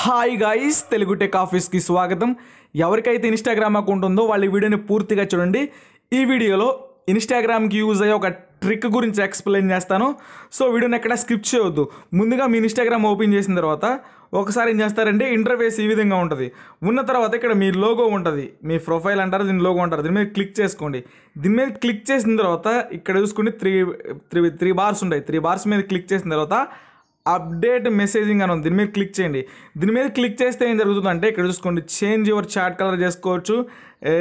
hi guys Telugu tech ఆఫీస్కి స్వాగతం ఎవరికైతే ఇన్స్టాగ్రామ్ అకౌంట్ ఉందో వాళ్ళ వీడియోని పూర్తిగా చూడండి ఈ వీడియోలో ఇన్స్టాగ్రామ్కి యూజ్ అయ్యే ఒక ట్రిక్ గురించి ఎక్స్ప్లెయిన్ చేస్తాను సో వీడియోని ఎక్కడ స్కిప్ చేయొద్దు ముందుగా మీ ఇన్స్టాగ్రామ్ ఓపెన్ చేసిన తర్వాత ఒకసారి ఏం చేస్తారంటే ఇంటర్ఫేస్ ఈ విధంగా ఉంటుంది ఉన్న తర్వాత ఇక్కడ మీ లోగో ఉంటుంది మీ ప్రొఫైల్ అంటారు దీని లోగో అంటారు దీని మీద క్లిక్ చేసుకోండి దీని మీద క్లిక్ చేసిన తర్వాత ఇక్కడ చూసుకుంటే త్రీ త్రీ త్రీ బార్స్ ఉంటాయి త్రీ బార్స్ మీద క్లిక్ చేసిన తర్వాత అప్డేట్ మెసేజింగ్ అని ఉంది దీని మీద క్లిక్ చేయండి దీని మీద క్లిక్ చేస్తే ఏం జరుగుతుందంటే ఇక్కడ చూసుకోండి చేంజ్ యువర్ చాట్ కలర్ చేసుకోవచ్చు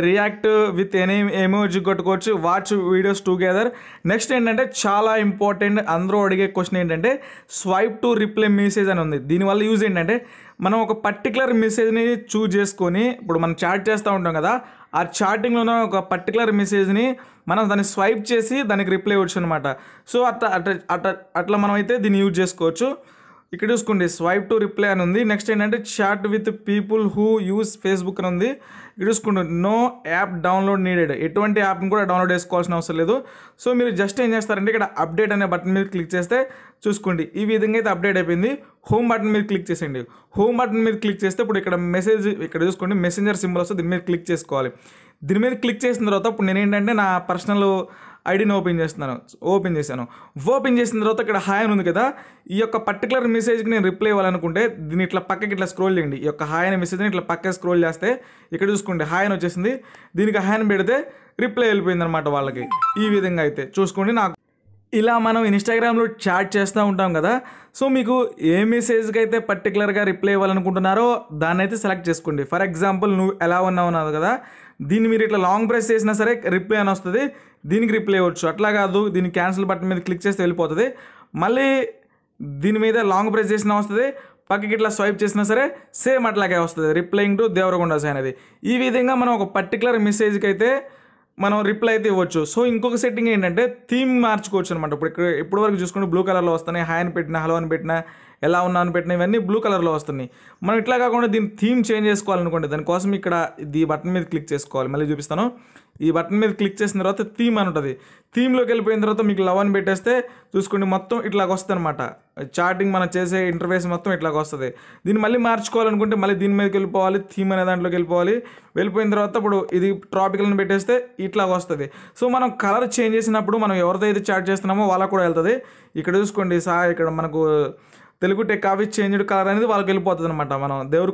రియాక్ట్ విత్ ఎనీ ఎమోజీ కొట్టుకోవచ్చు వాచ్ వీడియోస్ టుగెదర్ నెక్స్ట్ ఏంటంటే చాలా ఇంపార్టెంట్ అందరూ అడిగే క్వశ్చన్ ఏంటంటే స్వైప్ టు రిప్లై మెసేజ్ అని ఉంది దీనివల్ల యూజ్ ఏంటంటే మనం ఒక పర్టికులర్ మెసేజ్ని చూజ్ చేసుకొని ఇప్పుడు మనం చాట్ చేస్తూ ఉంటాం కదా ఆ చాటింగ్లో ఉన్న ఒక పర్టికులర్ మెసేజ్ని మనం దాన్ని స్వైప్ చేసి దానికి రిప్లై ఇవ్వచ్చు అనమాట సో అట్లా అట్లా అట్లా అట్లా మనమైతే దీన్ని యూజ్ చేసుకోవచ్చు ఇక్కడ చూసుకోండి స్వైప్ టు రిప్లై అని ఉంది నెక్స్ట్ ఏంటంటే chat with people who use Facebook అని ఉంది ఇక్కడ చూసుకోండి నో యాప్ డౌన్లోడ్ నీడెడ్ ఎటువంటి యాప్ని కూడా డౌన్లోడ్ చేసుకోవాల్సిన అవసరం లేదు సో మీరు జస్ట్ ఏం చేస్తారంటే ఇక్కడ అప్డేట్ అనే బటన్ మీద క్లిక్ చేస్తే చూసుకోండి ఈ విధంగా అయితే అప్డేట్ అయిపోయింది హోమ్ బటన్ మీద క్లిక్ చేసేయండి హోమ్ బటన్ మీద క్లిక్ చేస్తే ఇప్పుడు ఇక్కడ మెసేజ్ ఇక్కడ చూసుకోండి మెసెంజర్ సింబల్ వస్తే దీని మీద క్లిక్ చేసుకోవాలి దీని మీద క్లిక్ చేసిన తర్వాత ఇప్పుడు నేనేంటంటే నా పర్సనల్ ఐడిని ఓపెన్ చేస్తున్నాను ఓపెన్ చేశాను ఓపెన్ చేసిన తర్వాత ఇక్కడ హాయ్ అని ఉంది కదా ఈ యొక్క పర్టికులర్ మెసేజ్కి నేను రిప్లై ఇవ్వాలనుకుంటే దీన్ని ఇట్లా పక్కకి ఇట్లా స్క్రోల్ చేయండి ఈ యొక్క హాయ్ అనే మెసేజ్ని ఇట్లా పక్కకి స్క్రోల్ చేస్తే ఇక్కడ చూసుకోండి హాయ్ అని వచ్చేసింది దీనికి హాయ్ అని పెడితే రిప్లై వెళ్ళిపోయింది అనమాట వాళ్ళకి ఈ విధంగా అయితే చూసుకోండి నాకు ఇలా మనం ఇన్స్టాగ్రామ్లో చాట్ చేస్తూ ఉంటాం కదా సో మీకు ఏ మెసేజ్కి అయితే పర్టికులర్గా రిప్లై ఇవ్వాలనుకుంటున్నారో దాన్ని అయితే సెలెక్ట్ చేసుకోండి ఫర్ ఎగ్జాంపుల్ నువ్వు ఎలా ఉన్నావు అన్నది కదా దీన్ని మీరు ఇట్లా లాంగ్ ప్రెస్ చేసినా సరే రిప్లై అని వస్తుంది దీనికి రిప్లై ఇవ్వచ్చు అట్లా కాదు దీన్ని క్యాన్సిల్ బటన్ మీద క్లిక్ చేస్తే వెళ్ళిపోతుంది మళ్ళీ దీని మీద లాంగ్ ప్రెస్ చేసినా వస్తుంది పక్కకి ఇట్లా స్వైప్ చేసినా సరే సేమ్ అట్లాగే వస్తుంది రిప్లైయింగ్ టు దేవరగొండ సైన్ అనేది ఈ విధంగా మనం ఒక పర్టికులర్ మెసేజ్కి అయితే మనం రిప్లై అయితే ఇవ్వచ్చు సో ఇంకొక సెట్టింగ్ ఏంటంటే థీమ్ మార్చుకోవచ్చు అనమాట ఇప్పుడు ఇక్కడ ఇప్పటివరకు చూసుకుంటే బ్లూ కలర్లో వస్తున్నాయి హాయ్ అని పెట్టినా హలో అని పెట్టినా ఎలా ఉన్నా అని పెట్టిన ఇవన్నీ బ్లూ కలర్లో వస్తున్నాయి మనం ఇట్లా కాకుండా దీని థీమ్ చేంజ్ చేసుకోవాలనుకోండి దానికోసం ఇక్కడ ఈ బటన్ మీద క్లిక్ చేసుకోవాలి మళ్ళీ చూపిస్తాను ఈ బటన్ మీద క్లిక్ చేసిన తర్వాత థీమ్ అని ఉంటుంది థీమ్లోకి వెళ్ళిపోయిన తర్వాత మీకు లవ్ అని పెట్టేస్తే చూసుకోండి మొత్తం ఇట్లాగ వస్తుంది అనమాట చాటింగ్ మనం చేసే ఇంటర్వేస్ మొత్తం ఇట్లాగ వస్తుంది దీన్ని మళ్ళీ మార్చుకోవాలనుకుంటే మళ్ళీ దీని మీదకి వెళ్ళిపోవాలి థీమ్ అనే దాంట్లోకి వెళ్ళిపోవాలి వెళ్ళిపోయిన తర్వాత ఇప్పుడు ఇది ట్రాపికల్ని పెట్టేస్తే ఇట్లాగ వస్తుంది సో మనం కలర్ చేంజ్ చేసినప్పుడు మనం ఎవరితో అయితే చాట్ చేస్తున్నామో వాళ్ళకు కూడా వెళ్తుంది ఇక్కడ చూసుకోండి సా ఇక్కడ మనకు Telugu tech office changed colour అనేది వాళ్ళకి వెళ్ళిపోతుంది అనమాట మనం దేవరు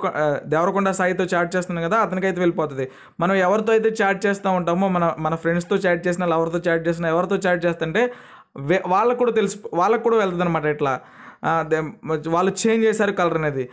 దేవరకొండ సాయితో చాట్ చేస్తున్నాం కదా అతనికైతే వెళ్ళిపోతుంది మనం ఎవరితో అయితే చాట్ చేస్తూ ఉంటామో మన మన ఫ్రెండ్స్తో చాట్ చేసిన ఎవరితో చాట్ చేసినా ఎవరితో చాట్ చేస్తుంటే వాళ్ళకు కూడా తెలిసి వాళ్ళకు కూడా వెళ్తుంది అనమాట ఇట్లా వాళ్ళు చేంజ్ చేశారు కలర్ అనేది